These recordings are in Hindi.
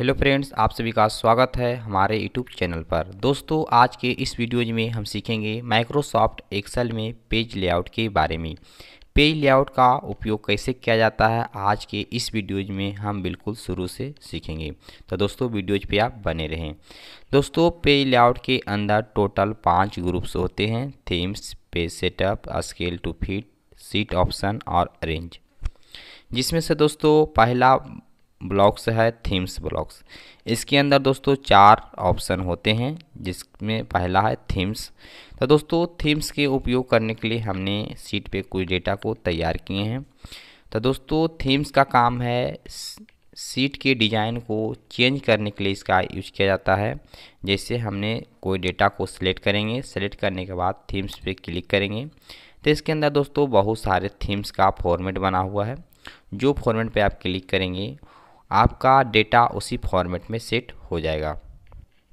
हेलो फ्रेंड्स आप सभी का स्वागत है हमारे यूट्यूब चैनल पर दोस्तों आज के इस वीडियो में हम सीखेंगे माइक्रोसॉफ्ट एक्सेल में पेज लेआउट के बारे में पेज लेआउट का उपयोग कैसे किया जाता है आज के इस वीडियोज में हम बिल्कुल शुरू से सीखेंगे तो दोस्तों वीडियोज पे आप बने रहें दोस्तों पेज लेआउट के अंदर टोटल पाँच ग्रुप्स होते हैं themes page setup scale to fit sheet option और अरेंज जिसमें से दोस्तों पहला ब्लॉक्स है थीम्स ब्लॉक्स इसके अंदर दोस्तों चार ऑप्शन होते हैं जिसमें पहला है थीम्स तो दोस्तों थीम्स के उपयोग करने के लिए हमने सीट पे कुछ डेटा को तैयार किए हैं तो दोस्तों थीम्स का काम है सीट के डिज़ाइन को चेंज करने के लिए इसका यूज किया जाता है जैसे हमने कोई डेटा को सिलेक्ट करेंगे सेलेक्ट करने के बाद थीम्स पे क्लिक करेंगे तो इसके अंदर दोस्तों बहुत सारे थीम्स का फॉर्मेट बना हुआ है जो फॉर्मेट पे आप क्लिक करेंगे आपका डेटा उसी फॉर्मेट में सेट हो जाएगा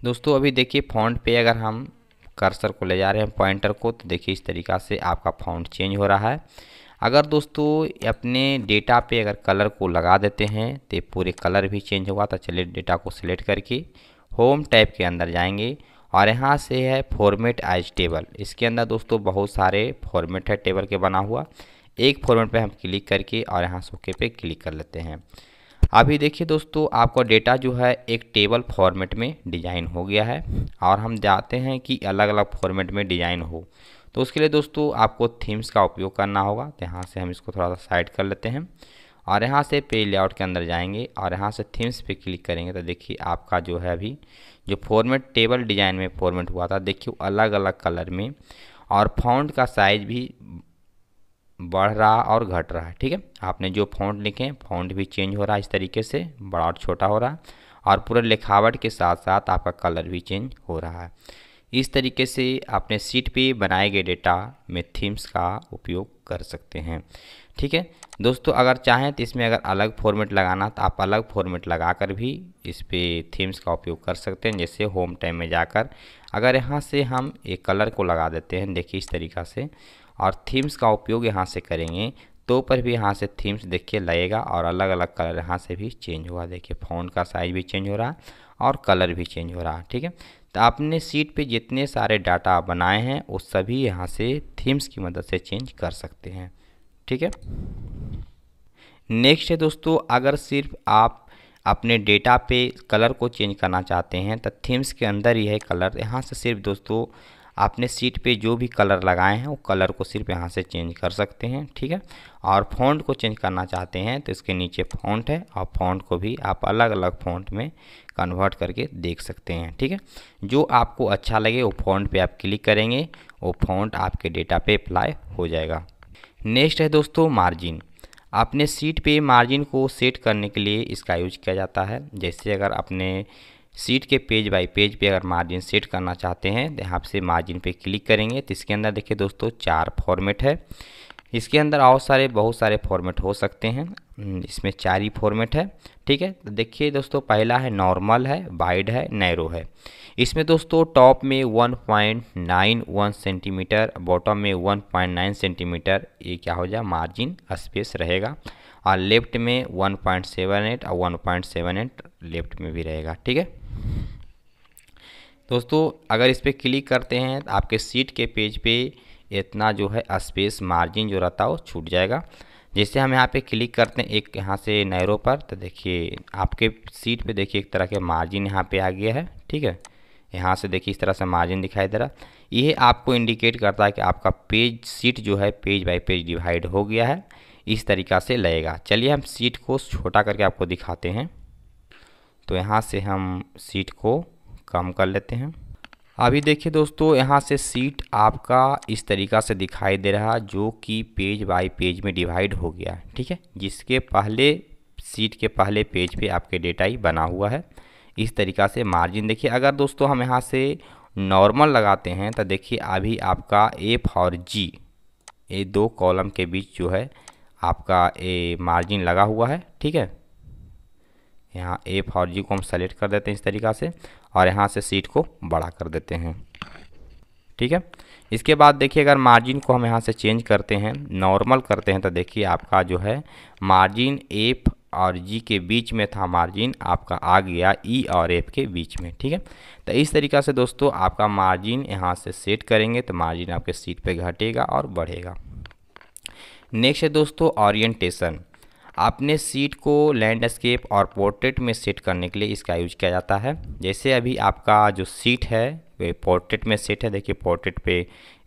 दोस्तों अभी देखिए फॉन्ट पे अगर हम कर्सर को ले जा रहे हैं पॉइंटर को तो देखिए इस तरीका से आपका फॉन्ट चेंज हो रहा है अगर दोस्तों अपने डेटा पे अगर कलर को लगा देते हैं तो पूरे कलर भी चेंज होगा तो चलिए डेटा को सिलेक्ट करके होम टाइप के अंदर जाएंगे और यहाँ से है फॉर्मेट एज टेबल इसके अंदर दोस्तों बहुत सारे फॉर्मेट है टेबल के बना हुआ एक फॉर्मेट पे हम क्लिक करके और यहाँ सोके पे क्लिक कर लेते हैं अभी देखिए दोस्तों आपका डेटा जो है एक टेबल फॉर्मेट में डिज़ाइन हो गया है और हम जाते हैं कि अलग अलग फॉर्मेट में डिज़ाइन हो तो उसके लिए दोस्तों आपको थीम्स का उपयोग करना होगा तो यहाँ से हम इसको थोड़ा सा साइड कर लेते हैं और यहाँ से पे लेआउट के अंदर जाएंगे और यहाँ से थीम्स पे क्लिक करेंगे तो देखिए आपका जो है अभी जो फॉर्मेट टेबल डिज़ाइन में फॉर्मेट हुआ था देखिए अलग अलग कलर में और फाउंड का साइज भी बढ़ रहा और घट रहा है ठीक है आपने जो फ़ॉन्ट लिखे हैं फ़ॉन्ट भी चेंज हो रहा है इस तरीके से बड़ा और छोटा हो रहा है और पूरे लिखावट के साथ साथ आपका कलर भी चेंज हो रहा है इस तरीके से आपने सीट पे बनाए गए डेटा में थीम्स का उपयोग कर सकते हैं ठीक है दोस्तों अगर चाहें तो इसमें अगर अलग फॉर्मेट लगाना तो आप अलग फॉर्मेट लगाकर भी इस पर थीम्स का उपयोग कर सकते हैं जैसे होम टाइम में जाकर अगर यहाँ से हम एक कलर को लगा देते हैं देखिए इस तरीका से और थीम्स का उपयोग यहाँ से करेंगे तो पर भी यहाँ से थीम्स देखिए लगेगा और अलग अलग कलर यहाँ से भी चेंज हुआ देखिए फ़ोन का साइज़ भी चेंज हो रहा है और कलर भी चेंज हो रहा है ठीक है तो आपने सीट पे जितने सारे डाटा बनाए हैं वो सभी यहाँ से थीम्स की मदद से चेंज कर सकते हैं ठीक है नेक्स्ट है दोस्तों अगर सिर्फ आप अपने डेटा पे कलर को चेंज करना चाहते हैं तो थीम्स के अंदर ही है कलर यहाँ से सिर्फ दोस्तों आपने सीट पे जो भी कलर लगाए हैं वो कलर को सिर्फ यहाँ से चेंज कर सकते हैं ठीक है और फ़ॉन्ट को चेंज करना चाहते हैं तो इसके नीचे फ़ॉन्ट है और फ़ॉन्ट को भी आप अलग अलग फ़ॉन्ट में कन्वर्ट करके देख सकते हैं ठीक है जो आपको अच्छा लगे वो फ़ॉन्ट पे आप क्लिक करेंगे वो फ़ॉन्ट आपके डेटा पे अप्लाई हो जाएगा नेक्स्ट है दोस्तों मार्जिन अपने सीट पे मार्जिन को सेट करने के लिए इसका यूज किया जाता है जैसे अगर अपने सीट के पेज बाय पेज पे अगर मार्जिन सेट करना चाहते हैं तो यहाँ से मार्जिन पे क्लिक करेंगे तो इसके अंदर देखिए दोस्तों चार फॉर्मेट है इसके अंदर और सारे बहुत सारे फॉर्मेट हो सकते हैं हम्म, इसमें चार ही फॉर्मेट है ठीक है तो देखिए दोस्तों पहला है नॉर्मल है वाइड है नैरो है इसमें दोस्तों टॉप में 1.91 सेंटीमीटर बॉटम में 1.9 सेंटीमीटर ये क्या हो जाए मार्जिन स्पेस रहेगा और लेफ्ट में 1.78 और 1.78 लेफ्ट में भी रहेगा ठीक है दोस्तों अगर इस पर क्लिक करते हैं तो आपके सीट के पेज पे इतना जो है स्पेस मार्जिन जो रहता है वो छूट जाएगा जैसे हम यहाँ पे क्लिक करते हैं एक यहाँ से नैरो पर तो देखिए आपके सीट पे देखिए एक तरह के मार्जिन यहाँ पे आ गया है ठीक है यहाँ से देखिए इस तरह से मार्जिन दिखाई दे रहा ये आपको इंडिकेट करता है कि आपका पेज सीट जो है पेज बाई पेज डिवाइड हो गया है इस तरीका से लगेगा चलिए हम सीट को छोटा करके आपको दिखाते हैं तो यहाँ से हम सीट को कम कर लेते हैं अभी देखिए दोस्तों यहाँ से सीट आपका इस तरीका से दिखाई दे रहा जो कि पेज बाय पेज में डिवाइड हो गया ठीक है जिसके पहले सीट के पहले पेज पे आपके डेटा ही बना हुआ है इस तरीका से मार्जिन देखिए अगर दोस्तों हम यहाँ से नॉर्मल लगाते हैं तो देखिए अभी आपका एफ और जी ये दो कॉलम के बीच जो है आपका ए मार्जिन लगा हुआ है ठीक है यहाँ एफ और जी को हम सेलेक्ट कर देते हैं इस तरीका से और यहाँ से सीट को बड़ा कर देते हैं ठीक है इसके बाद देखिए अगर मार्जिन को हम यहाँ से चेंज करते हैं नॉर्मल करते हैं तो देखिए आपका जो है मार्जिन एफ और जी के बीच में था मार्जिन आपका आ गया ई e और एफ के बीच में ठीक है तो इस तरीका से दोस्तों आपका मार्जिन यहाँ से सेट करेंगे तो मार्जिन आपके सीट पे घटेगा और बढ़ेगा नेक्स्ट है दोस्तों ऑरिएंटेशन आपने सीट को लैंडस्केप और पोर्ट्रेट में सेट करने के लिए इसका यूज किया जाता है जैसे अभी आपका जो सीट है वे पोर्ट्रेट में सेट है देखिए पोर्ट्रेट पे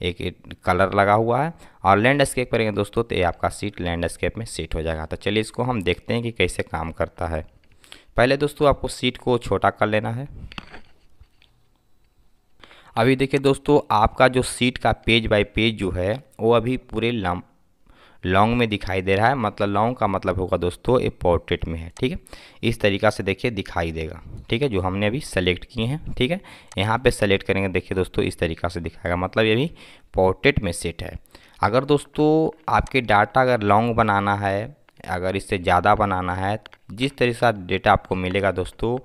एक, एक कलर लगा हुआ है और लैंडस्केप करेंगे दोस्तों तो ये आपका सीट लैंडस्केप में सेट हो जाएगा तो चलिए इसको हम देखते हैं कि कैसे काम करता है पहले दोस्तों आपको सीट को छोटा कर लेना है अभी देखिए दोस्तों आपका जो सीट का पेज बाय पेज जो है वो अभी पूरे लम लॉन्ग में दिखाई दे रहा है मतलब लॉन्ग का मतलब होगा दोस्तों ये पोर्ट्रेट में है ठीक है इस तरीका से देखिए दिखाई देगा ठीक है जो हमने अभी सेलेक्ट किए हैं ठीक है यहाँ पे सेलेक्ट करेंगे देखिए दोस्तों इस तरीका से दिखाएगा मतलब ये भी पोर्ट्रेट में सेट है अगर दोस्तों आपके डाटा अगर लॉन्ग बनाना है अगर इससे ज़्यादा बनाना है जिस तरीके से डेटा आपको मिलेगा दोस्तों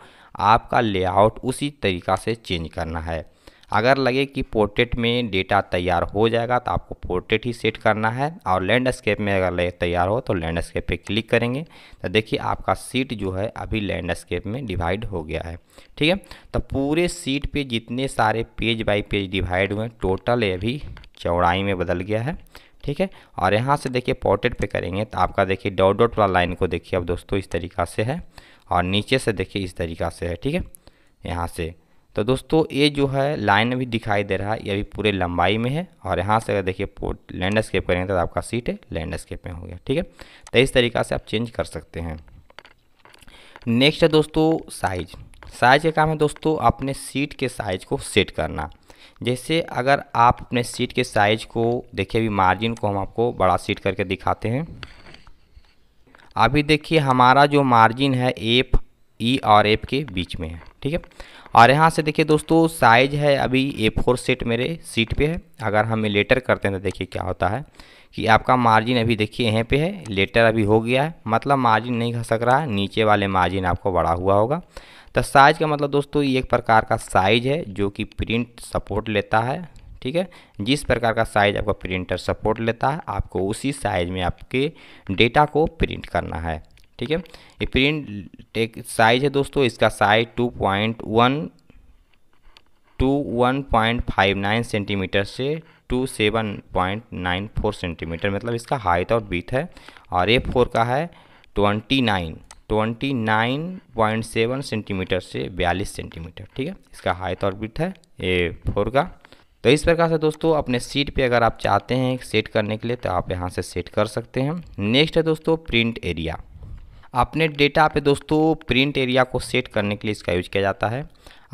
आपका लेआउट उसी तरीका से चेंज करना है अगर लगे कि पोर्ट्रेट में डेटा तैयार हो जाएगा तो आपको पोर्ट्रेट ही सेट करना है और लैंडस्केप में अगर लगे तैयार हो तो लैंडस्केप पे क्लिक करेंगे तो देखिए आपका सीट जो है अभी लैंडस्केप में डिवाइड हो गया है ठीक है तो पूरे सीट पे जितने सारे पेज बाय पेज डिवाइड हुए टोटल ये भी चौड़ाई में बदल गया है ठीक है और यहाँ से देखिए पोर्ट्रेट पर करेंगे तो आपका देखिए डॉट डॉट वाला लाइन को देखिए अब दोस्तों इस तरीका से है और नीचे से देखिए इस तरीका से है ठीक है यहाँ से तो दोस्तों ये जो है लाइन अभी दिखाई दे रहा है ये अभी पूरे लंबाई में है और यहाँ से अगर देखिए पोर्ट लैंडस्केप करेंगे तो आपका सीट है लैंडस्केप में हो गया ठीक है तो इस तरीका से आप चेंज कर सकते हैं नेक्स्ट है दोस्तों साइज साइज का काम है दोस्तों अपने सीट के साइज को सेट करना जैसे अगर आप अपने सीट के साइज को देखिए अभी मार्जिन को हम आपको बड़ा सीट करके दिखाते हैं अभी देखिए हमारा जो मार्जिन है एफ ई और एफ के बीच में है ठीक है और यहाँ से देखिए दोस्तों साइज है अभी ए फोर सेट मेरे सीट पे है अगर हम लेटर करते हैं तो देखिए क्या होता है कि आपका मार्जिन अभी देखिए यहीं पे है लेटर अभी हो गया है मतलब मार्जिन नहीं घसक रहा है नीचे वाले मार्जिन आपको बड़ा हुआ होगा तो साइज का मतलब दोस्तों ये एक प्रकार का साइज है जो कि प्रिंट सपोर्ट लेता है ठीक है जिस प्रकार का साइज आपका प्रिंटर सपोर्ट लेता है आपको उसी साइज में आपके डेटा को प्रिंट करना है ठीक है ये प्रिंट टेक साइज है दोस्तों इसका size two point one two one point five nine centimetre से two seven point nine four centimetre मतलब इसका हाइट और बीथ है और ए फोर का है twenty nine twenty nine point seven centimetre से बयालीस सेंटीमीटर ठीक है इसका हाइट और बीथ है ए फोर का तो इस प्रकार से दोस्तों अपने सीट पे अगर आप चाहते हैं सेट करने के लिए तो आप यहाँ से सेट कर सकते हैं नेक्स्ट है दोस्तों प्रिंट एरिया अपने डेटा पे दोस्तों प्रिंट एरिया को सेट करने के लिए इसका यूज किया जाता है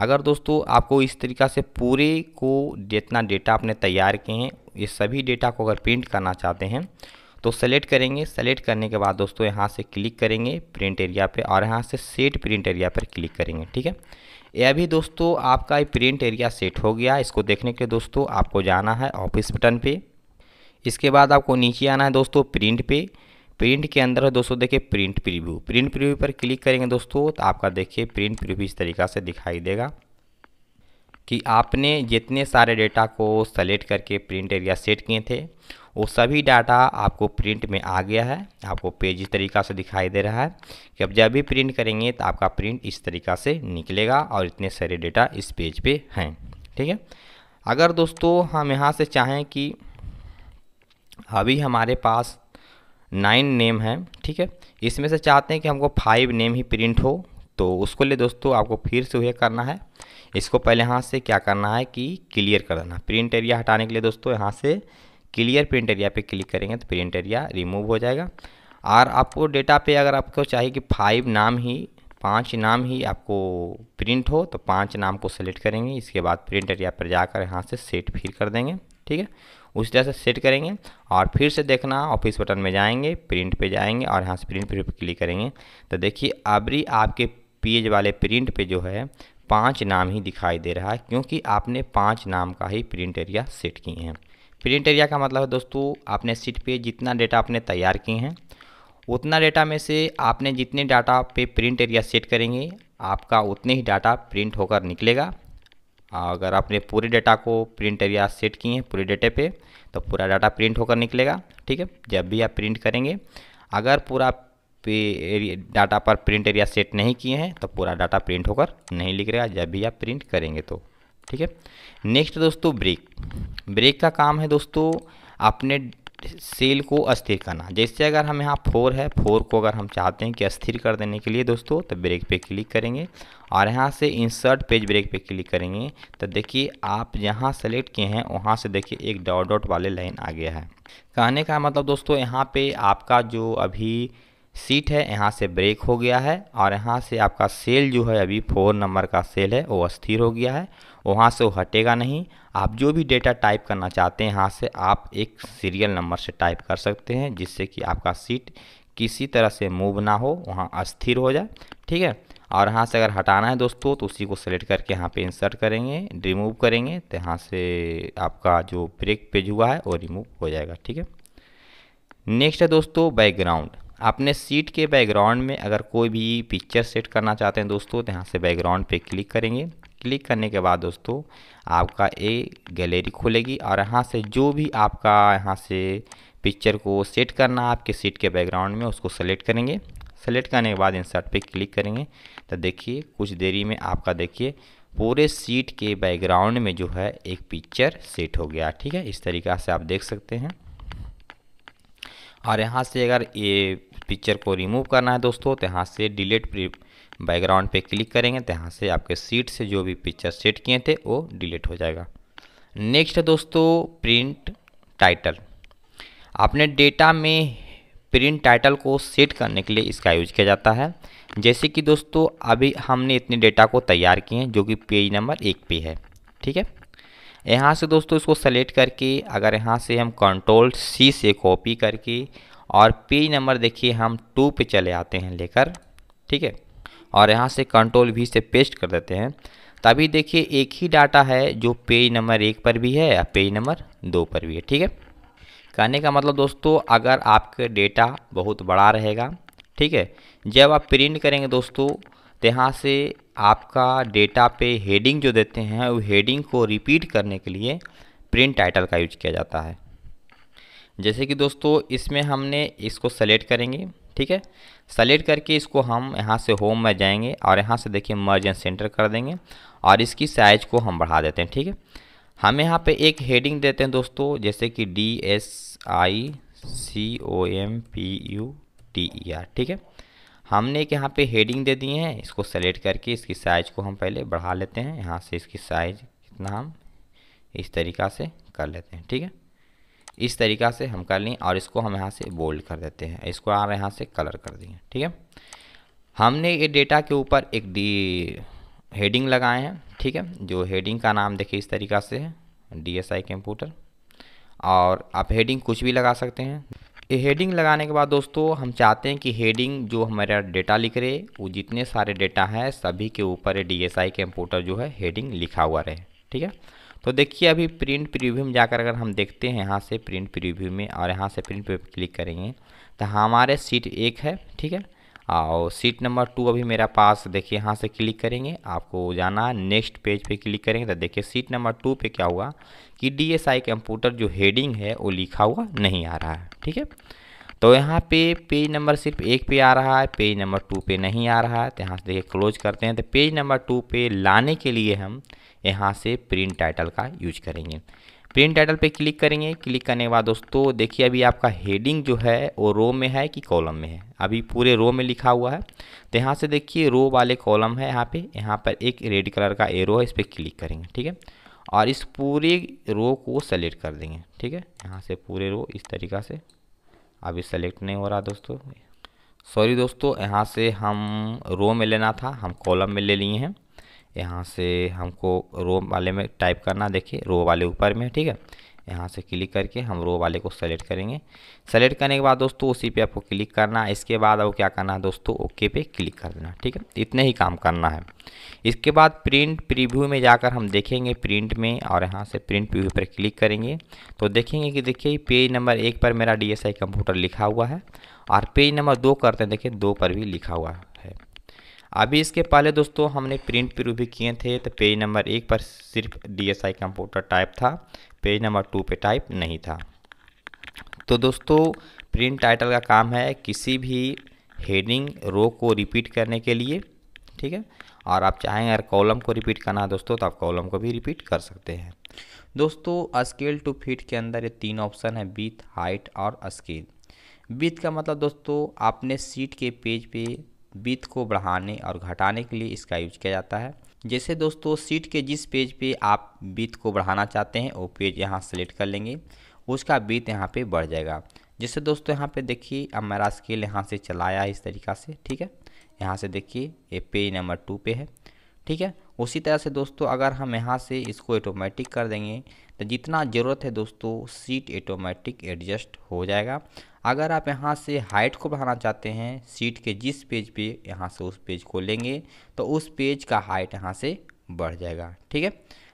अगर दोस्तों आपको इस तरीका से पूरे को जितना डेटा आपने तैयार किए हैं ये सभी डेटा को अगर प्रिंट करना चाहते हैं तो सेलेक्ट करेंगे सेलेक्ट करने के बाद दोस्तों यहाँ से क्लिक करेंगे प्रिंट एरिया पे और यहाँ से सेट प्रिंट एरिया पर क्लिक करेंगे ठीक है यह अभी दोस्तों आपका प्रिंट एरिया सेट हो गया इसको देखने के लिए दोस्तों आपको जाना है ऑफिस बटन पे इसके बाद आपको नीचे आना है दोस्तों प्रिंट पे प्रिंट के अंदर है दोस्तों देखिए प्रिंट प्रीव्यू प्रिंट प्रीव्यू पर क्लिक करेंगे दोस्तों तो आपका देखिए प्रिंट प्रीव्यू इस तरीका से दिखाई देगा कि आपने जितने सारे डेटा को सेलेक्ट करके प्रिंट एरिया सेट किए थे वो सभी डाटा आपको प्रिंट में आ गया है आपको पेज इस तरीका से दिखाई दे रहा है कि अब जब भी प्रिंट करेंगे तो आपका प्रिंट इस तरीका से निकलेगा और इतने सारे डेटा इस पेज पे हैं ठीक है अगर दोस्तों हम यहाँ से चाहें कि अभी हमारे पास नाइन नेम है ठीक है इसमें से चाहते हैं कि हमको फाइव नेम ही प्रिंट हो तो उसको लिए दोस्तों आपको फिर से वह करना है इसको पहले यहाँ से क्या करना है कि क्लियर कर देना प्रिंट एरिया हटाने के लिए दोस्तों यहाँ से क्लियर प्रिंट एरिया पे क्लिक करेंगे तो प्रिंट एरिया रिमूव हो जाएगा और आपको डेटा पे अगर आपको चाहिए कि फाइव नाम ही पांच नाम ही आपको प्रिंट हो तो पांच नाम को सेलेक्ट करेंगे इसके बाद प्रिंट एरिया पर जाकर यहाँ से सेट फिर कर देंगे ठीक है उसी तरह से सेट करेंगे और फिर से देखना ऑफिस बटन में जाएंगे प्रिंट पे जाएंगे और यहाँ से प्रिंट पे क्लिक करेंगे तो देखिए अबरी आपके पेज वाले प्रिंट पे जो है पांच नाम ही दिखाई दे रहा है क्योंकि आपने पांच नाम का ही प्रिंट एरिया सेट किए हैं प्रिंट एरिया का मतलब है दोस्तों आपने सीट पे जितना डेटा आपने तैयार किए हैं उतना डेटा में से आपने जितने डाटा पे प्रिंट एरिया सेट करेंगे आपका उतने ही डाटा प्रिंट होकर निकलेगा अगर आपने पूरे डाटा को प्रिंट एरिया सेट किए हैं पूरे डाटे पे तो पूरा डाटा प्रिंट होकर निकलेगा ठीक है जब भी आप प्रिंट करेंगे अगर पूरा डाटा पर प्रिंट एरिया सेट नहीं किए हैं तो पूरा डाटा प्रिंट होकर नहीं निकलेगा जब भी आप प्रिंट करेंगे तो ठीक है नेक्स्ट दोस्तों ब्रेक ब्रेक का काम है दोस्तों अपने सेल को अस्थिर करना जैसे अगर हम यहाँ फोर है फोर को अगर हम चाहते हैं कि अस्थिर कर देने के लिए दोस्तों तो ब्रेक पे क्लिक करेंगे और यहाँ से इंसर्ट पेज ब्रेक पे क्लिक करेंगे तो देखिए आप जहाँ सेलेक्ट किए हैं वहाँ से देखिए एक डॉट डॉट वाले लाइन आ गया है कहने का मतलब दोस्तों यहाँ पर आपका जो अभी सीट है यहाँ से ब्रेक हो गया है और यहाँ से आपका सेल जो है अभी फोर नंबर का सेल है वो अस्थिर हो गया है वहाँ से वो हटेगा नहीं आप जो भी डेटा टाइप करना चाहते हैं यहाँ से आप एक सीरियल नंबर से टाइप कर सकते हैं जिससे कि आपका सीट किसी तरह से मूव ना हो वहाँ अस्थिर हो जाए ठीक है और यहाँ से अगर हटाना है दोस्तों तो उसी को सेलेक्ट करके यहाँ पे इंसर्ट करेंगे रिमूव करेंगे तो यहाँ से आपका जो ब्रेक पेज हुआ है वो रिमूव हो जाएगा ठीक है नेक्स्ट है दोस्तों बैकग्राउंड अपने सीट के बैकग्राउंड में अगर कोई भी पिक्चर सेट करना चाहते हैं दोस्तों तो यहाँ से बैकग्राउंड पे क्लिक करेंगे क्लिक करने के बाद दोस्तों आपका ये गैलरी खुलेगी और यहाँ से जो भी आपका यहाँ से पिक्चर को सेट करना है आपके सीट के बैकग्राउंड में उसको सेलेक्ट करेंगे सेलेक्ट करने के बाद इंसर्ट पे क्लिक करेंगे तो देखिए कुछ देरी में आपका देखिए पूरे सीट के बैकग्राउंड में जो है एक पिक्चर सेट हो गया ठीक है इस तरीक़ा से आप देख सकते हैं और यहाँ से अगर ये पिक्चर को रिमूव करना है दोस्तों तो यहाँ से डिलीट बैकग्राउंड पे क्लिक करेंगे तो यहाँ से आपके सीट से जो भी पिक्चर सेट किए थे वो डिलीट हो जाएगा नेक्स्ट है दोस्तों प्रिंट टाइटल आपने डेटा में प्रिंट टाइटल को सेट करने के लिए इसका यूज किया जाता है जैसे कि दोस्तों अभी हमने इतने डेटा को तैयार किए हैं जो कि पेज नंबर एक पे है ठीक है यहाँ से दोस्तों इसको सेलेक्ट करके अगर यहाँ से हम कंट्रोल सी से कॉपी करके और पेज नंबर देखिए हम टू पे चले आते हैं लेकर ठीक है और यहाँ से कंट्रोल भी से पेस्ट कर देते हैं तभी देखिए एक ही डाटा है जो पेज नंबर एक पर भी है या पेज नंबर दो पर भी है ठीक है कहने का मतलब दोस्तों अगर आपके डेटा बहुत बड़ा रहेगा ठीक है जब आप प्रिंट करेंगे दोस्तों तो यहाँ से आपका डेटा पे हेडिंग जो देते हैं वो हेडिंग को रिपीट करने के लिए प्रिंट टाइटल का यूज किया जाता है जैसे कि दोस्तों इसमें हमने इसको सेलेक्ट करेंगे ठीक है सेलेक्ट करके इसको हम यहाँ से होम में जाएंगे और यहाँ से देखिए मर्ज एंड सेंटर कर देंगे और इसकी साइज को हम बढ़ा देते हैं ठीक है हम यहाँ पे एक हेडिंग देते हैं दोस्तों जैसे कि D S I C O M P U T E R ठीक है हमने एक यहाँ पे हेडिंग दे दी है इसको सेलेक्ट करके इसकी साइज को हम पहले बढ़ा लेते हैं यहाँ से इसकी साइज कितना हम इस तरीका से कर लेते हैं ठीक है इस तरीका से हम कर लें और इसको हम यहाँ से बोल्ड कर देते हैं इसको आप यहाँ से कलर कर देंगे ठीक है हमने ये डेटा के ऊपर एक डी हेडिंग लगाए हैं ठीक है जो हेडिंग का नाम देखिए इस तरीका से है डी एस आई कंप्यूटर और आप हेडिंग कुछ भी लगा सकते हैं ये हेडिंग लगाने के बाद दोस्तों हम चाहते हैं कि हेडिंग जो हमारा डेटा लिख रहे वो जितने सारे डेटा हैं सभी के ऊपर डी एस आई कंप्यूटर जो है हेडिंग लिखा हुआ रहे ठीक है तो देखिए अभी प्रिंट प्रीव्यू में जाकर अगर हम देखते हैं यहाँ से प्रिंट प्रीव्यू में और यहाँ से प्रिंट प्रीव्यू क्लिक करेंगे तो हमारे सीट एक है ठीक है और सीट नंबर टू अभी मेरा पास देखिए यहाँ से क्लिक करेंगे आपको जाना नेक्स्ट पेज पे क्लिक करेंगे तो देखिए सीट नंबर टू पे क्या हुआ कि डीएसआई कंप्यूटर जो हेडिंग है वो लिखा हुआ नहीं आ रहा है ठीक है तो यहाँ पे पेज नंबर सिर्फ एक पे आ रहा है पेज नंबर टू पे नहीं आ रहा है तो यहाँ से देखिए क्लोज करते हैं तो पेज नंबर टू पे लाने के लिए हम यहाँ से प्रिंट टाइटल का यूज करेंगे प्रिंट टाइटल पे क्लिक करेंगे क्लिक करने के बाद दोस्तों देखिए अभी आपका हेडिंग जो है वो रो में है कि कॉलम में है अभी पूरे रो में लिखा हुआ है तो यहाँ से देखिए रो वाले कॉलम है यहाँ पे यहाँ पर एक रेड कलर का एरो है इस पर क्लिक करेंगे ठीक है और इस पूरे रो को सेलेक्ट कर देंगे ठीक है यहाँ से पूरे रो इस तरीका से अभी सेलेक्ट नहीं हो रहा दोस्तों सॉरी दोस्तों यहाँ से हम रो में लेना था हम कॉलम में ले लिए हैं यहाँ से हमको रो वाले में टाइप करना देखिए रो वाले ऊपर में ठीक है यहाँ से क्लिक करके हम रो वाले को सेलेक्ट करेंगे सेलेक्ट करने के बाद दोस्तों उसी पे आपको क्लिक करना है इसके बाद आपको क्या करना है दोस्तों ओके पे क्लिक कर देना ठीक है इतने ही काम करना है इसके बाद प्रिंट प्रीव्यू में जाकर हम देखेंगे प्रिंट में और यहाँ से प्रिंट प्रीव्यू पर क्लिक करेंगे तो देखेंगे कि देखिए पेज नंबर एक पर मेरा डी कंप्यूटर लिखा हुआ है और पेज नंबर दो करते हैं देखिए दो पर भी लिखा हुआ है अभी इसके पहले दोस्तों हमने प्रिंट प्रू भी किए थे तो पेज नंबर एक पर सिर्फ डीएसआई कंप्यूटर टाइप था पेज नंबर टू पे टाइप नहीं था तो दोस्तों प्रिंट टाइटल का काम है किसी भी हेडिंग रो को रिपीट करने के लिए ठीक है और आप चाहेंगे अगर कॉलम को रिपीट करना है दोस्तों तो आप कॉलम को भी रिपीट कर सकते हैं दोस्तों स्केल टू फिट के अंदर ये तीन ऑप्शन है बीथ हाइट और स्केल बीथ का मतलब दोस्तों आपने सीट के पेज पे विथ को बढ़ाने और घटाने के लिए इसका यूज किया जाता है जैसे दोस्तों सीट के जिस पेज पे आप बीत को बढ़ाना चाहते हैं वो पेज यहाँ सेलेक्ट कर लेंगे उसका बीत यहाँ पे बढ़ जाएगा जैसे दोस्तों यहाँ पे देखिए अब मेरा स्केल यहाँ से चलाया इस तरीका से ठीक है यहाँ से देखिए ये पेज नंबर टू पे है ठीक है उसी तरह से दोस्तों अगर हम यहाँ से इसको ऑटोमेटिक कर देंगे तो जितना ज़रूरत है दोस्तों सीट ऑटोमेटिक एडजस्ट हो जाएगा अगर आप यहाँ से हाइट को बढ़ाना चाहते हैं सीट के जिस पेज पे यहाँ से उस पेज को लेंगे तो उस पेज का हाइट यहाँ से बढ़ जाएगा ठीक है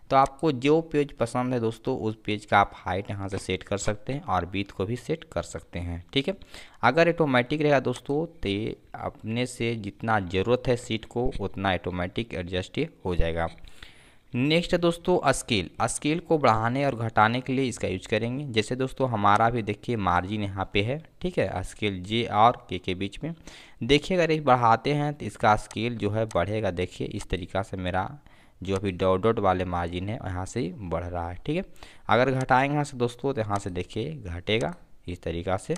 तो आपको जो पेज पसंद है दोस्तों उस पेज का आप हाइट यहाँ से सेट कर सकते हैं और बीथ को भी सेट कर सकते हैं ठीक है अगर ऑटोमेटिक रहेगा दोस्तों तो अपने से जितना ज़रूरत है सीट को उतना ऑटोमेटिक एडजस्ट हो जाएगा नेक्स्ट है दोस्तों स्केल स्केल को बढ़ाने और घटाने के लिए इसका यूज करेंगे जैसे दोस्तों हमारा भी देखिए मार्जिन यहाँ पे है ठीक है स्केल जे और के के बीच में देखिए अगर ये बढ़ाते हैं तो इसका स्केल जो है बढ़ेगा देखिए इस तरीका से मेरा जो अभी डॉट डॉट वाले मार्जिन है यहाँ से बढ़ रहा है ठीक है अगर घटाएंगे यहाँ से दोस्तों तो यहाँ से देखिए घटेगा इस तरीका से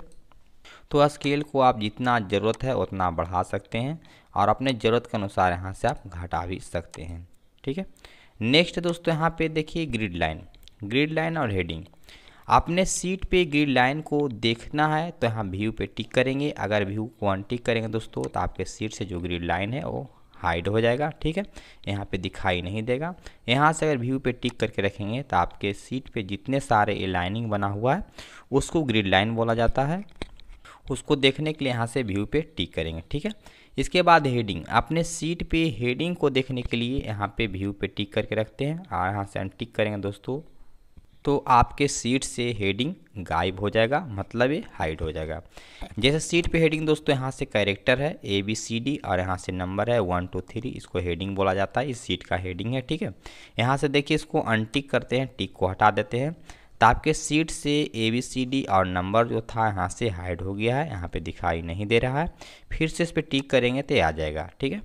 तो स्केल को आप जितना ज़रूरत है उतना बढ़ा सकते हैं और अपने ज़रूरत के अनुसार यहाँ से आप घटा भी सकते हैं ठीक है नेक्स्ट दोस्तों यहाँ पे देखिए ग्रिड लाइन ग्रिड लाइन और हेडिंग आपने सीट पे ग्रिड लाइन को देखना है तो यहाँ व्यू पे टिक करेंगे अगर व्यू वन टिक करेंगे दोस्तों तो आपके सीट से जो ग्रिड लाइन है वो हाइड हो जाएगा ठीक है यहाँ पे दिखाई नहीं देगा यहाँ से अगर व्यू पे टिक करके रखेंगे तो आपके सीट पे जितने सारे लाइनिंग बना हुआ है उसको ग्रिड लाइन बोला जाता है उसको देखने के लिए यहाँ से व्यू पे टिक करेंगे ठीक है इसके बाद हेडिंग अपने सीट पे हेडिंग को देखने के लिए यहाँ पे व्यू पे टिक करके रखते हैं और हाँ, यहाँ से टिक करेंगे दोस्तों तो आपके सीट से हेडिंग गायब हो जाएगा मतलब ये हाइड हो जाएगा जैसे सीट पे हेडिंग दोस्तों यहाँ से कैरेक्टर है ए बी सी डी और यहाँ से नंबर है वन टू थ्री इसको हेडिंग बोला जाता है इस सीट का हेडिंग है ठीक है यहाँ से देखिए इसको अनटिक करते हैं टिक को हटा देते हैं तो आपके सीट से ए बी सी डी और नंबर जो था यहाँ से हाइड हो गया है यहाँ पे दिखाई नहीं दे रहा है फिर से इस पर टिक करेंगे तो आ जाएगा ठीक है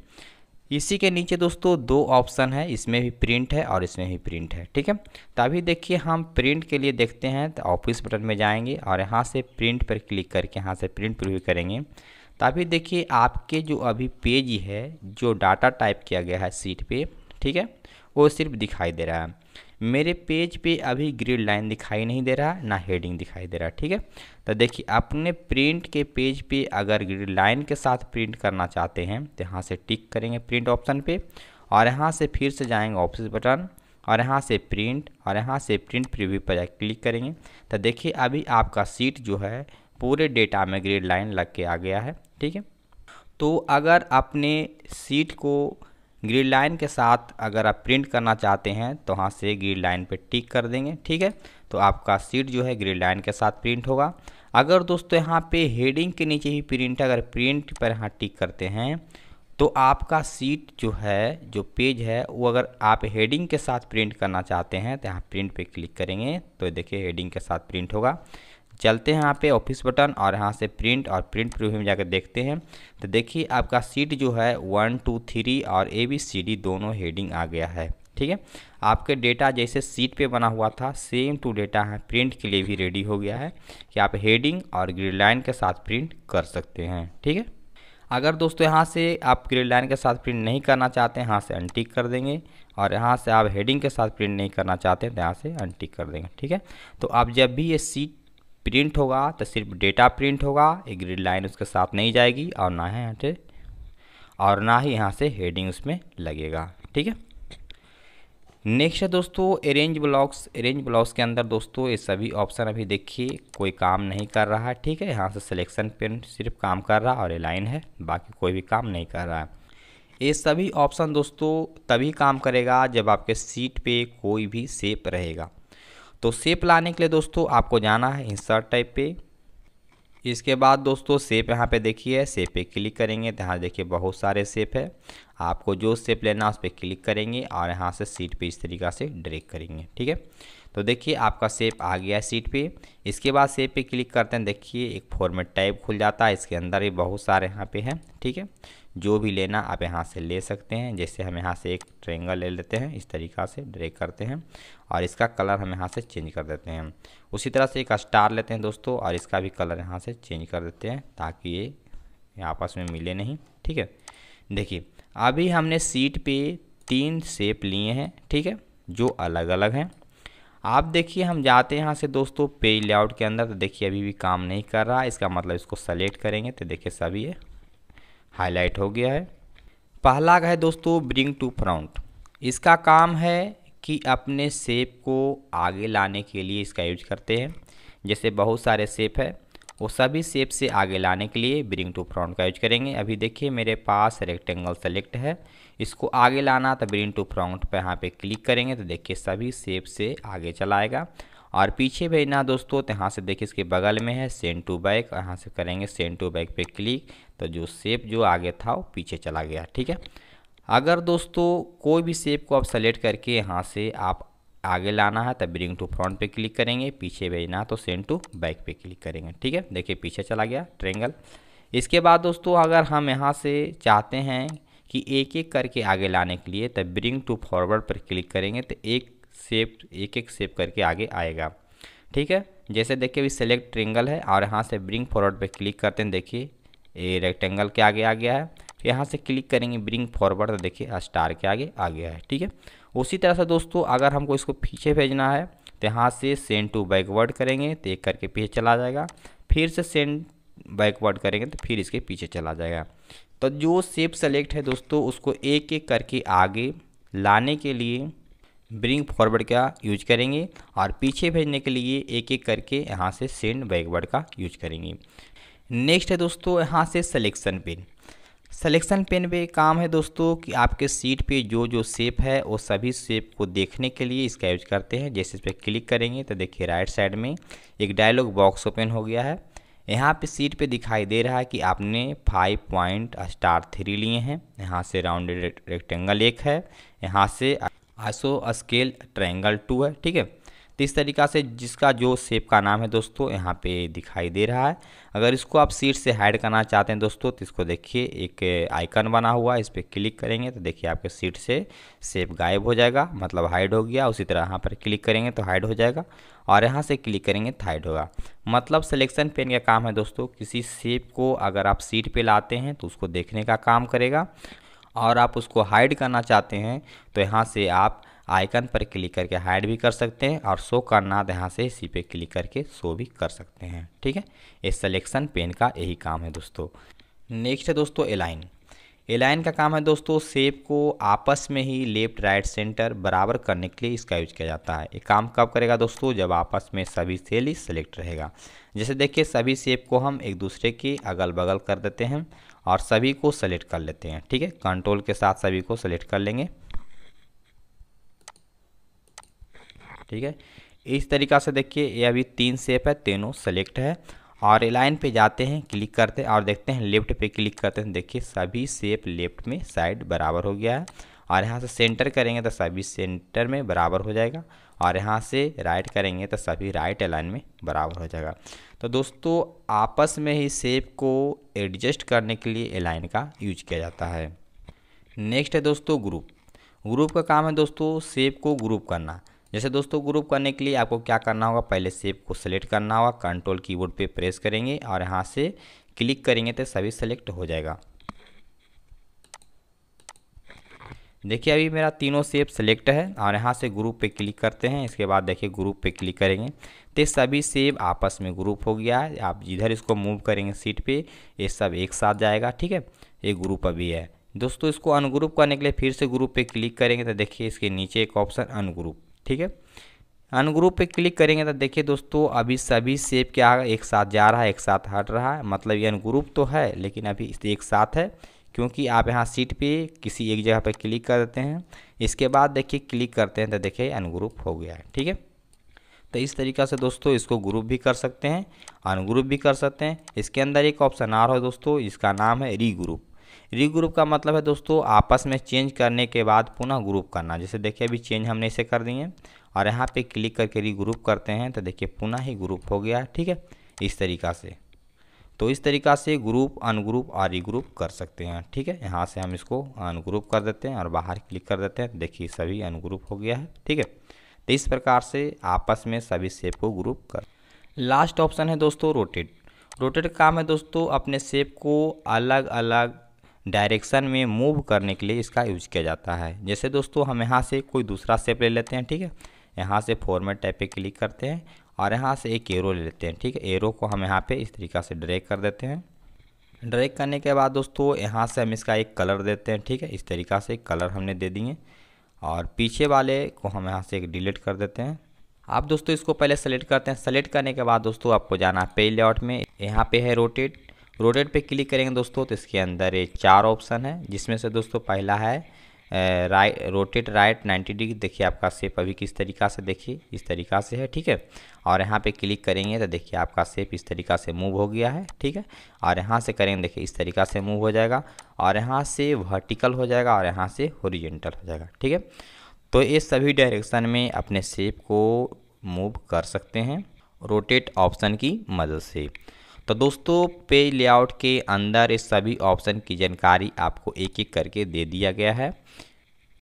इसी के नीचे दोस्तों दो ऑप्शन है इसमें भी प्रिंट है और इसमें भी प्रिंट है ठीक है तो अभी देखिए हम प्रिंट के लिए देखते हैं तो ऑफिस बटन में जाएंगे और यहाँ से प्रिंट पर क्लिक करके यहाँ से प्रिंट प्रिव्यू करेंगे तो अभी देखिए आपके जो अभी पेज है जो डाटा टाइप किया गया है सीट पे ठीक है वो सिर्फ दिखाई दे रहा है मेरे पेज पे अभी ग्रिड लाइन दिखाई नहीं दे रहा ना हेडिंग दिखाई दे रहा ठीक है तो देखिए अपने प्रिंट के पेज पे अगर ग्रिड लाइन के साथ प्रिंट करना चाहते हैं तो यहाँ से टिक करेंगे प्रिंट ऑप्शन पे और यहाँ से फिर से जाएंगे ऑप्शन बटन और यहाँ से प्रिंट और यहाँ से प्रिंट प्रिव्यू पर क्लिक करेंगे तो देखिए अभी आपका सीट जो है पूरे डेटा में ग्रिड लाइन लग के आ गया है ठीक है तो अगर अपने सीट को ग्रीड लाइन के साथ अगर आप प्रिंट करना चाहते हैं तो वहाँ से ग्रीड लाइन पे टिक कर देंगे ठीक है तो आपका सीट जो है ग्रीड लाइन के साथ प्रिंट होगा अगर दोस्तों यहाँ पे हेडिंग के नीचे ही प्रिंट अगर प्रिंट पर यहाँ टिक करते हैं तो आपका सीट जो है जो पेज है वो अगर आप हेडिंग के साथ प्रिंट करना चाहते हैं तो यहाँ प्रिंट पर क्लिक करेंगे तो देखिए हेडिंग के साथ प्रिंट होगा चलते हैं यहाँ पे ऑफिस बटन और यहाँ से प्रिंट और प्रिंट प्रिव्यू में जाकर देखते हैं तो देखिए आपका सीट जो है वन टू थ्री और ए बी सी डी दोनों हेडिंग आ गया है ठीक है आपके डेटा जैसे सीट पे बना हुआ था सेम टू डेटा है प्रिंट के लिए भी रेडी हो गया है कि आप हेडिंग और ग्रिड लाइन के साथ प्रिंट कर सकते हैं ठीक है अगर दोस्तों यहाँ से आप ग्रिड लाइन के साथ प्रिंट नहीं करना चाहते हैं यहाँ से अनटिक कर देंगे और यहाँ से आप हेडिंग के साथ प्रिंट नहीं करना चाहते हैं तो यहाँ से अनटिक कर देंगे ठीक है तो आप जब भी ये सीट प्रिंट होगा तो सिर्फ डेटा प्रिंट होगा एक ग्रिड लाइन उसके साथ नहीं जाएगी और ना ही यहाँ से और ना ही यहाँ से हेडिंग उसमें लगेगा ठीक है नेक्स्ट है दोस्तों अरेंज ब्लॉक्स अरेंज ब्लॉक्स के अंदर दोस्तों ये सभी ऑप्शन अभी देखिए कोई काम नहीं कर रहा है ठीक है यहाँ से सिलेक्शन पेन सिर्फ काम कर रहा है और ये लाइन है बाकी कोई भी काम नहीं कर रहा है ये सभी ऑप्शन दोस्तों तभी काम करेगा जब आपके सीट पे कोई भी सेप रहेगा तो सेप लाने के लिए दोस्तों आपको जाना है इंसर्ट टाइप पे इसके बाद दोस्तों सेप यहाँ पे देखिए सेप पे क्लिक करेंगे तो यहाँ देखिए बहुत सारे सेप है आपको जो सेप लेना है उस पर क्लिक करेंगे और यहाँ से सीट पे इस तरीका से ड्रेक करेंगे ठीक है तो देखिए आपका सेप आ गया है सीट पे इसके बाद सेप पे क्लिक करते हैं देखिए एक फॉर्मेट टाइप खुल जाता है इसके अंदर भी बहुत सारे यहाँ पे हैं ठीक है जो भी लेना आप यहाँ से ले सकते हैं जैसे हम यहाँ से एक ट्रेंगल ले लेते हैं इस तरीका से ड्रेक करते हैं और इसका कलर हम यहाँ से चेंज कर देते हैं उसी तरह से एक स्टार लेते हैं दोस्तों और इसका भी कलर यहाँ से चेंज कर देते हैं ताकि ये आपस में मिले नहीं ठीक है देखिए अभी हमने सीट पे तीन सेप लिए हैं ठीक है जो अलग अलग हैं आप देखिए हम जाते हैं यहाँ से दोस्तों पेज लेआउट के अंदर तो देखिए अभी भी काम नहीं कर रहा इसका मतलब इसको सेलेक्ट करेंगे तो देखिए सभी ये हाईलाइट हो गया है पहला का है दोस्तों ब्रिंग टू फ्रंट इसका काम है कि अपने सेप को आगे लाने के लिए इसका यूज करते हैं जैसे बहुत सारे सेप है वो सभी सेप से आगे लाने के लिए ब्रिंग टू फ्रंट का यूज करेंगे अभी देखिए मेरे पास रेक्टेंगल सेलेक्ट है इसको आगे लाना तो ब्रिन टू फ्रंट पर यहाँ पे क्लिक करेंगे तो देखिए सभी सेप से आगे चलाएगा और पीछे भेजना दोस्तों तो यहाँ से देखिए इसके बगल में है सेंड टू बैक यहाँ से करेंगे सेंड टू बैक पे क्लिक तो जो सेप जो आगे था वो पीछे चला गया ठीक है अगर दोस्तों कोई भी सेप को आप सेलेक्ट करके यहाँ से आप आगे लाना है तो ब्रिंग टू फ्रंट पे क्लिक करेंगे पीछे भेजना तो सेंड टू बैक पे क्लिक करेंगे ठीक है देखिए पीछे चला गया ट्रेंगल इसके बाद दोस्तों अगर हम यहाँ से चाहते हैं कि एक एक करके आगे लाने के लिए तब ब्रिंग टू फॉरवर्ड पर क्लिक करेंगे तो एक सेप एक एक सेप करके आगे आएगा ठीक है जैसे देखिए अभी सेलेक्ट ट्रिंगल है और यहाँ से ब्रिंग फॉरवर्ड पर क्लिक करते हैं देखिए ये रेक्टेंगल के आगे आ गया है यहाँ से क्लिक करेंगे ब्रिंग फॉरवर्ड तो देखिए स्टार के आगे आ गया है ठीक है उसी तरह से दोस्तों अगर हमको इसको पीछे भेजना है तो यहाँ से सेंड टू बैकवर्ड करेंगे तो एक करके पीछे चला जाएगा फिर से सेंड बैकवर्ड करेंगे तो फिर इसके पीछे चला जाएगा तो जो सेप सेलेक्ट है दोस्तों उसको एक एक करके आगे लाने के लिए ब्रिंग फॉरवर्ड का यूज करेंगे और पीछे भेजने के लिए एक एक करके यहाँ से सेंड बैकवर्ड का यूज करेंगे नेक्स्ट है दोस्तों यहाँ से सिलेक्शन पेन सिलेक्शन पेन पे काम है दोस्तों कि आपके सीट पे जो जो सेप है वो सभी सेप को देखने के लिए इसका यूज करते हैं जैसे इस पर क्लिक करेंगे तो देखिए राइट साइड में एक डायलॉग बॉक्स ओपन हो गया है यहाँ पे सीट पे दिखाई दे रहा है कि आपने फाइव पॉइंट स्टार थ्री लिए हैं यहाँ से राउंडेड रेक्टेंगल एक है यहाँ से आसो स्केल ट्रायंगल टू है ठीक है तो इस तरीका से जिसका जो सेप का नाम है दोस्तों यहाँ पे दिखाई दे रहा है अगर इसको आप सीट से हाइड करना चाहते हैं दोस्तों तो इसको देखिए एक आइकन बना हुआ है इस पर क्लिक करेंगे तो देखिए आपके सीट से सेप गायब हो जाएगा मतलब हाइड हो गया उसी तरह यहाँ पर क्लिक करेंगे तो हाइड हो जाएगा और यहाँ से क्लिक करेंगे तो हाइड होगा मतलब सिलेक्शन पेन का काम है दोस्तों किसी सेप को अगर आप सीट पर लाते हैं तो उसको देखने का काम करेगा और आप उसको हाइड करना चाहते हैं तो यहाँ से आप आइकन पर क्लिक करके हाइड भी कर सकते हैं और शो करना तो यहाँ से इसी पे क्लिक करके शो भी कर सकते हैं ठीक है ये सिलेक्शन पेन का यही काम है दोस्तों नेक्स्ट है दोस्तों एलाइन एलाइन का काम है दोस्तों सेप को आपस में ही लेफ्ट राइट सेंटर बराबर करने के लिए इसका यूज किया जाता है ये काम कब करेगा दोस्तों जब आपस में सभी सेल ही सिलेक्ट रहेगा जैसे देखिए सभी सेप को हम एक दूसरे के अगल बगल कर देते हैं और सभी को सेलेक्ट कर लेते हैं ठीक है कंट्रोल के साथ सभी को सेलेक्ट कर लेंगे ठीक है इस तरीका से देखिए ये अभी तीन सेप है तीनों सेलेक्ट है और लाइन पे जाते हैं क्लिक करते हैं और देखते हैं लेफ्ट पे क्लिक करते हैं देखिए सभी सेप लेफ्ट में साइड बराबर हो गया है और यहाँ से सेंटर करेंगे तो सभी सेंटर में बराबर हो जाएगा और यहाँ से राइट करेंगे तो सभी राइट लाइन में बराबर हो जाएगा तो दोस्तों आपस में ही सेप को एडजस्ट करने के लिए लाइन का यूज किया जाता है नेक्स्ट है दोस्तों ग्रुप ग्रुप का काम है दोस्तों सेप को ग्रुप करना जैसे दोस्तों ग्रुप करने के लिए आपको क्या करना होगा पहले सेप को सेलेक्ट करना होगा कंट्रोल कीबोर्ड पे प्रेस करेंगे और यहाँ से क्लिक करेंगे तो सभी सेलेक्ट हो जाएगा देखिए अभी मेरा तीनों सेप सेलेक्ट है और यहाँ से ग्रुप पे क्लिक करते हैं इसके बाद देखिए ग्रुप पे क्लिक करेंगे तो सभी सेब आपस में ग्रुप हो गया है आप जिधर इसको मूव करेंगे सीट पे ये सब एक साथ जाएगा ठीक है ये ग्रुप अभी है दोस्तों इसको अनग्रुप करने के लिए फिर से ग्रुप पे क्लिक करेंगे तो देखिए इसके नीचे एक ऑप्शन अनग्रुप ठीक है अनग्रुप पे क्लिक करेंगे तो देखिए दोस्तों अभी सभी सेब क्या एक साथ जा रहा है एक साथ हट रहा है मतलब ये अनग्रुप तो है लेकिन अभी एक साथ है क्योंकि आप यहाँ सीट पे किसी एक जगह पर क्लिक कर देते हैं इसके बाद देखिए क्लिक करते हैं तो देखिए अनग्रुप हो गया है ठीक है तो इस तरीका से दोस्तों इसको ग्रुप भी कर सकते हैं अनग्रुप भी कर सकते हैं इसके अंदर एक ऑप्शन आ रहा है दोस्तों इसका नाम है री ग्रुप रीग्रुप का मतलब है दोस्तों आपस में चेंज करने के बाद पुनः ग्रुप करना जैसे देखिए अभी चेंज हमने इसे कर दिए और यहाँ पे क्लिक करके रीग्रुप करते हैं तो देखिए पुनः ही ग्रुप हो गया ठीक है इस तरीका से तो इस तरीका से ग्रुप अनग्रुप और रीग्रुप कर सकते हैं ठीक है यहाँ से हम इसको अनग्रुप कर देते हैं और बाहर क्लिक कर देते हैं तो देखिए सभी अनग्रुप हो गया है ठीक है तो इस प्रकार से आपस में सभी सेप को ग्रुप कर लास्ट ऑप्शन है दोस्तों रोटेट रोटेट काम है दोस्तों अपने सेप को अलग अलग डायरेक्शन में मूव करने के लिए इसका यूज किया जाता है जैसे दोस्तों हम यहाँ से कोई दूसरा सेप ले लेते हैं ठीक है यहाँ से फॉर्मेट टाइप पे क्लिक करते हैं और यहाँ से एक एरो ले लेते हैं ठीक है एरो को हम यहाँ पे इस तरीका से ड्रैग कर देते हैं ड्रैग करने के बाद दोस्तों यहाँ से हम इसका एक कलर देते हैं ठीक है इस तरीका से कलर हमने दे दिए और पीछे वाले को हम यहाँ से एक डिलीट कर देते हैं आप दोस्तों इसको पहले सेलेक्ट करते हैं सेलेक्ट करने के बाद दोस्तों आपको जाना पे लेआउट में यहाँ पे है रोटेट रोटेट पे क्लिक करेंगे दोस्तों तो इसके अंदर ये चार ऑप्शन है जिसमें से दोस्तों पहला है राइट रोटेट राइट 90 डिग्री देखिए आपका सेप अभी किस तरीका से देखिए इस तरीका से है ठीक है और यहाँ पे क्लिक करेंगे तो देखिए आपका सेप इस तरीका से मूव हो गया है ठीक है और यहाँ से करेंगे देखिए इस तरीका से मूव हो जाएगा और यहाँ से वर्टिकल हो जाएगा और यहाँ से होरिजेंटल हो जाएगा ठीक है तो ये सभी डायरेक्शन में अपने सेप को मूव कर सकते हैं रोटेट ऑप्शन की मदद से तो दोस्तों पेज लेआउट के अंदर इस सभी ऑप्शन की जानकारी आपको एक एक करके दे दिया गया है